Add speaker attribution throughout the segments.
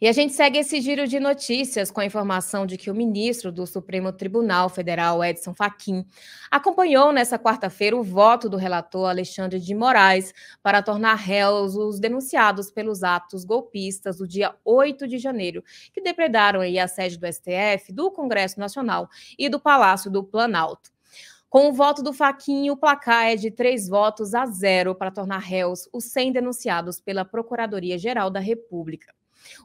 Speaker 1: E a gente segue esse giro de notícias com a informação de que o ministro do Supremo Tribunal Federal, Edson Fachin, acompanhou nesta quarta-feira o voto do relator Alexandre de Moraes para tornar réus os denunciados pelos atos golpistas do dia 8 de janeiro, que depredaram aí a sede do STF, do Congresso Nacional e do Palácio do Planalto. Com o voto do Faquinho, o placar é de três votos a zero para tornar réus os 100 denunciados pela Procuradoria-Geral da República.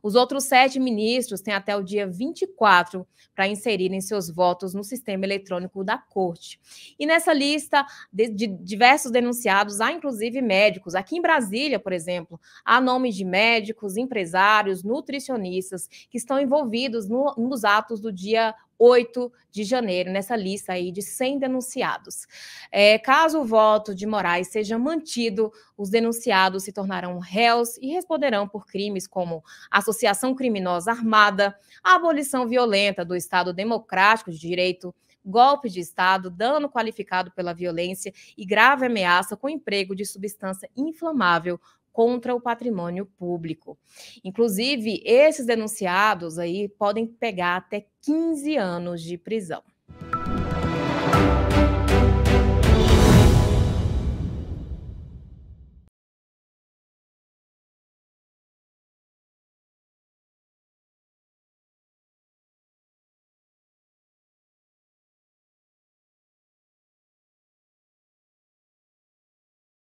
Speaker 1: Os outros sete ministros têm até o dia 24 para inserirem seus votos no sistema eletrônico da corte. E nessa lista de, de diversos denunciados, há inclusive médicos. Aqui em Brasília, por exemplo, há nomes de médicos, empresários, nutricionistas que estão envolvidos no, nos atos do dia 8 de janeiro, nessa lista aí de 100 denunciados. É, caso o voto de Moraes seja mantido, os denunciados se tornarão réus e responderão por crimes como associação criminosa armada, abolição violenta do Estado Democrático de Direito, golpe de Estado, dano qualificado pela violência e grave ameaça com emprego de substância inflamável contra o patrimônio público. Inclusive, esses denunciados aí podem pegar até 15 anos de prisão.